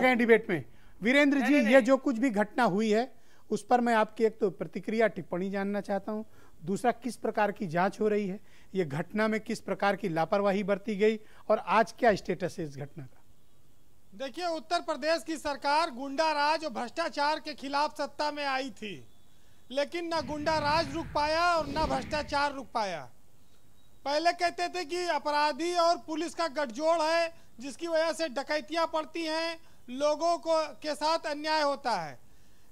गए डिबेट में वीरेंद्र जी ये जो कुछ भी घटना हुई है उस पर मैं आपकी एक तो प्रतिक्रिया टिप्पणी जानना चाहता हूँ दूसरा किस प्रकार की जांच हो रही है ये घटना में किस प्रकार की लापरवाही बरती गई और आज क्या स्टेटस है इस घटना का देखिए उत्तर प्रदेश की सरकार गुंडा राज और भ्रष्टाचार के खिलाफ सत्ता में आई थी लेकिन ना गुंडा राज रुक पाया और ना भ्रष्टाचार रुक पाया पहले कहते थे कि अपराधी और पुलिस का गठजोड़ है जिसकी वजह से डकैतियां पड़ती हैं लोगों को के साथ अन्याय होता है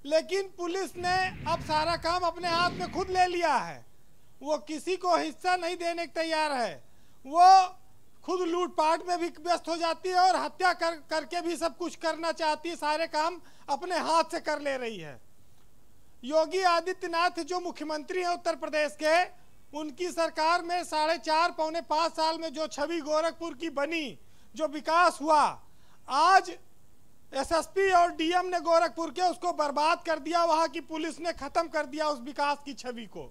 लेकिन पुलिस ने अब सारा काम अपने हाथ में खुद ले लिया है वो किसी को हिस्सा नहीं देने के तैयार है वो खुद लूटपाट में भी व्यस्त हो जाती है और हत्या कर करके भी सब कुछ करना चाहती है सारे काम अपने हाथ से कर ले रही है योगी आदित्यनाथ जो मुख्यमंत्री हैं उत्तर प्रदेश के उनकी सरकार में साढ़े चार पौने पाँच साल में जो छवि गोरखपुर की बनी जो विकास हुआ आज एसएसपी और डीएम ने गोरखपुर के उसको बर्बाद कर दिया वहाँ की पुलिस ने ख़त्म कर दिया उस विकास की छवि को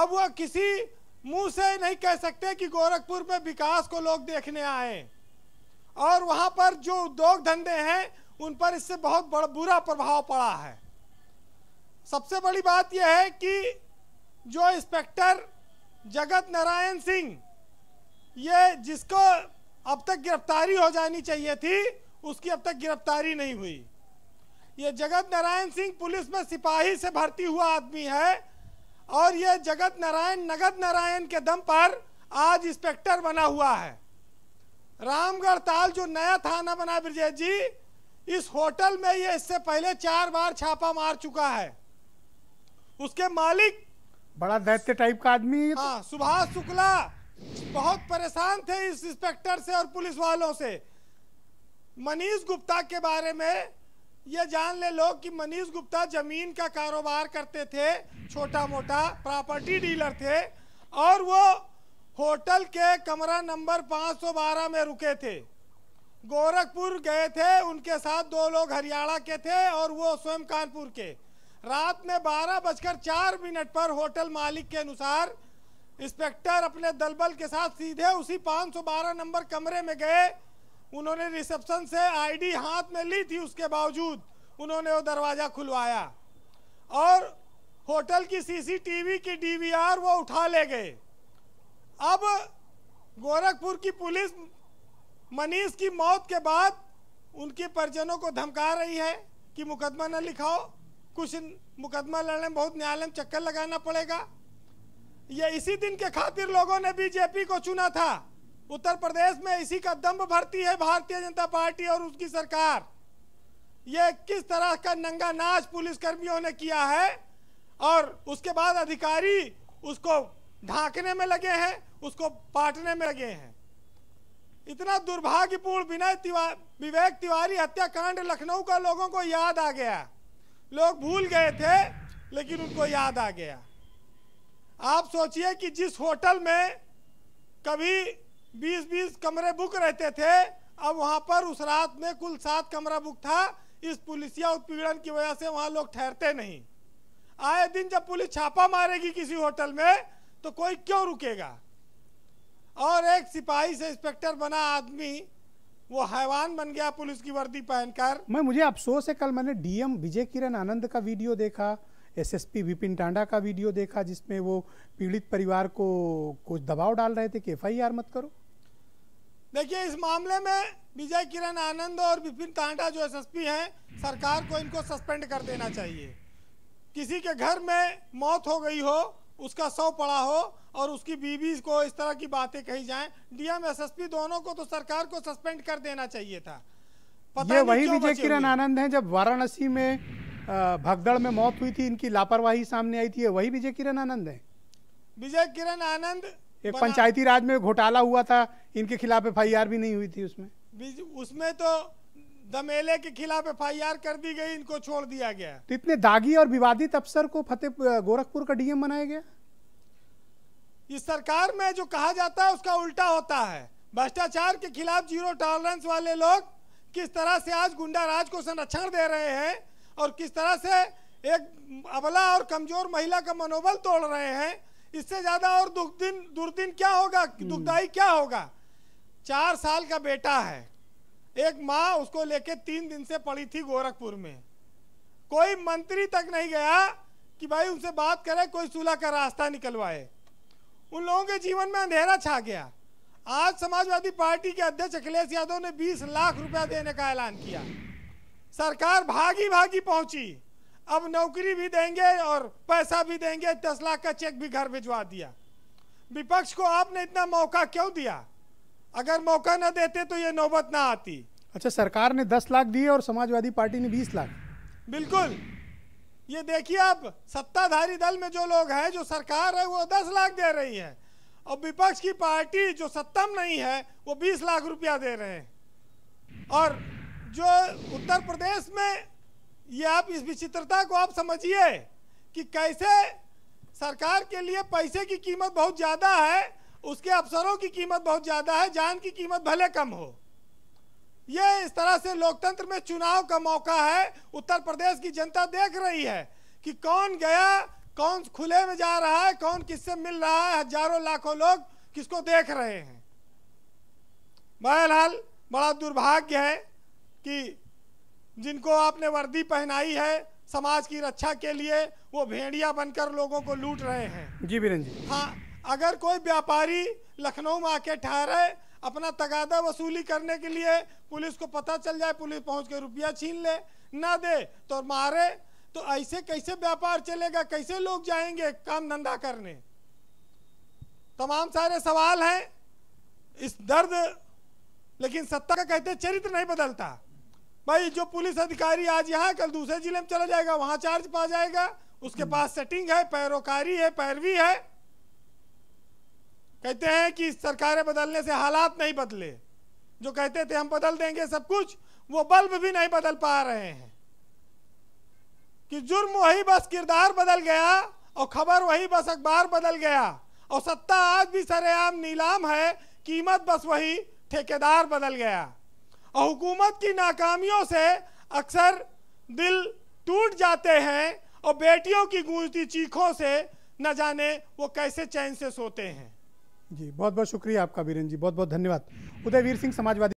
अब वह किसी मुंह से नहीं कह सकते कि गोरखपुर में विकास को लोग देखने आए और वहाँ पर जो उद्योग धंधे हैं उन पर इससे बहुत बड़ा बुरा प्रभाव पड़ा है सबसे बड़ी बात यह है कि जो इंस्पेक्टर जगत नारायण सिंह ये जिसको अब तक गिरफ्तारी हो जानी चाहिए थी उसकी अब तक गिरफ्तारी नहीं हुई ये जगत नारायण सिंह पुलिस में सिपाही से भर्ती हुआ आदमी है और ये जगत नारायण नगद नारायण के दम पर आज इंस्पेक्टर बना हुआ है रामगढ़ ताल जो नया थाना बना ब्रजेश जी इस होटल में ये इससे पहले चार बार छापा मार चुका है उसके मालिक बड़ा दैत्य टाइप का आदमी तो। हाँ सुभाष शुक्ला बहुत परेशान थे इस इंस्पेक्टर से और पुलिस वालों से मनीष गुप्ता के बारे में ये जान ले लो कि मनीष गुप्ता जमीन का कारोबार करते थे छोटा मोटा प्रॉपर्टी डीलर थे और वो होटल के कमरा नंबर 512 में रुके थे गोरखपुर गए थे उनके साथ दो लोग हरियाणा के थे और वो स्वयं कानपुर के रात में बारह बजकर चार मिनट पर होटल मालिक के अनुसार इंस्पेक्टर अपने दलबल के साथ सीधे उसी 512 नंबर कमरे में गए उन्होंने रिसेप्शन से आईडी हाथ में ली थी उसके बावजूद उन्होंने वो दरवाज़ा खुलवाया और होटल की सीसीटीवी की डीवीआर वो उठा ले गए अब गोरखपुर की पुलिस मनीष की मौत के बाद उनके परिजनों को धमका रही है कि मुकदमा न लिखाओ कुछ मुकदमा लड़ने बहुत न्यायालय में चक्कर लगाना पड़ेगा ये इसी दिन के खातिर लोगों ने बीजेपी को चुना था उत्तर प्रदेश में इसी का दम्भ भरती है भारतीय जनता पार्टी और उसकी सरकार ये किस तरह का नंगा नाच पुलिसकर्मियों ने किया है और उसके बाद अधिकारी उसको ढांकने में लगे हैं उसको पाटने में लगे हैं इतना दुर्भाग्यपूर्ण विनय तिवा विवेक तिवारी हत्याकांड लखनऊ का लोगों को याद आ गया लोग भूल गए थे लेकिन उनको याद आ गया आप सोचिए कि जिस होटल में कभी बीस बीस कमरे बुक रहते थे अब वहाँ पर उस रात में कुल सात कमरा बुक था इस पुलिसिया उत्पीड़न की वजह से वहाँ लोग ठहरते नहीं आए दिन जब पुलिस छापा मारेगी किसी होटल में तो कोई क्यों रुकेगा और एक सिपाही से इंस्पेक्टर बना आदमी वो हैवान बन गया पुलिस की वर्दी पहनकर मैं मुझे अफसोस है कल मैंने डीएम विजय किरण आनंद का वीडियो देखा एसएसपी विपिन टांडा का वीडियो देखा जिसमें वो पीड़ित परिवार को कुछ दबाव डाल रहे थे कि एफ मत करो देखिए इस मामले में विजय किरण आनंद और विपिन तांडा जो एसएसपी हैं सरकार को इनको सस्पेंड कर देना चाहिए किसी के घर में मौत हो गई हो उसका शव पड़ा हो और उसकी बीवी को इस तरह की बातें कही जाएं डीएम एसएसपी दोनों को तो सरकार को सस्पेंड कर देना चाहिए था पता ये वही विजय किरण आनंद हैं जब वाराणसी में भगदड़ में मौत हुई थी इनकी लापरवाही सामने आई थी वही विजय किरण आनंद है विजय किरण आनंद एक पंचायती राज में घोटाला हुआ था इनके खिलाफ एफ भी नहीं हुई थी उसमें उसमें तो दमेले के खिलाफ एफ कर दी गई इनको छोड़ दिया गया तो इतने दागी और विवादित अफसर को फतेह गोरखपुर का डीएम बनाया गया इस सरकार में जो कहा जाता है उसका उल्टा होता है भ्रष्टाचार के खिलाफ जीरो टॉलरेंस वाले लोग किस तरह से आज गुंडा राज को संरक्षण दे रहे हैं और किस तरह से एक अबला और कमजोर महिला का मनोबल तोड़ रहे हैं इससे ज्यादा और दिन दुर्दिन क्या होगा हम्म। दुखदाई क्या होगा चार साल का बेटा है एक माँ उसको लेके तीन दिन से पड़ी थी गोरखपुर में कोई मंत्री तक नहीं गया कि भाई उनसे बात करे कोई सुलह का रास्ता निकलवाए उन लोगों के जीवन में अंधेरा छा गया आज समाजवादी पार्टी के अध्यक्ष अखिलेश यादव ने 20 लाख रुपया देने का ऐलान किया सरकार भागी भागी पहुंची अब नौकरी भी देंगे और पैसा भी देंगे दस लाख का चेक भी घर भिजवा दिया विपक्ष को आपने इतना मौका क्यों दिया अगर मौका ना देते तो ये नौबत ना आती अच्छा सरकार ने दस लाख दिए और समाजवादी पार्टी ने बीस लाख बिल्कुल ये देखिए आप सत्ताधारी दल में जो लोग हैं जो सरकार है वो दस लाख दे रही है और विपक्ष की पार्टी जो सत्ता में नहीं है वो बीस लाख रुपया दे रहे हैं और जो उत्तर प्रदेश में ये आप इस विचित्रता को आप समझिए कि कैसे सरकार के लिए पैसे की कीमत बहुत ज़्यादा है उसके अफसरों की कीमत बहुत ज़्यादा है जान की कीमत भले कम हो ये इस तरह से लोकतंत्र में चुनाव का मौका है उत्तर प्रदेश की जनता देख रही है कि कौन गया कौन खुले में जा रहा है कौन किससे मिल रहा है हजारों लाखों लोग किसको देख रहे हैं बहरहाल बड़ा दुर्भाग्य है कि जिनको आपने वर्दी पहनाई है समाज की रक्षा के लिए वो भेड़िया बनकर लोगों को लूट रहे हैं जी बीरन जी हाँ अगर कोई व्यापारी लखनऊ में आके ठहरे अपना तगादा वसूली करने के लिए पुलिस को पता चल जाए पुलिस पहुंच के रुपया छीन ले ना दे तो मारे तो ऐसे कैसे व्यापार चलेगा कैसे लोग जाएंगे काम धंधा करने तमाम सारे सवाल हैं इस दर्द लेकिन सत्ता का कहते चरित्र नहीं बदलता भाई जो पुलिस अधिकारी आज यहाँ कल दूसरे जिले में चला जाएगा वहां चार्ज पा जाएगा उसके हम्म। पास सेटिंग है पैरोकारी है पैरवी है कहते हैं कि सरकारें बदलने से हालात नहीं बदले जो कहते थे हम बदल देंगे सब कुछ वो बल्ब भी नहीं बदल पा रहे हैं कि जुर्म वही बस किरदार बदल गया और खबर वही बस अखबार बदल गया और सत्ता आज भी सरेआम नीलाम है कीमत बस वही ठेकेदार बदल गया और हुकूमत की नाकामियों से अक्सर दिल टूट जाते हैं और बेटियों की गूंजती चीखों से न जाने वो कैसे चैन से सोते हैं जी बहुत बहुत शुक्रिया आपका वीरन जी बहुत बहुत धन्यवाद उदयवीर सिंह समाजवादी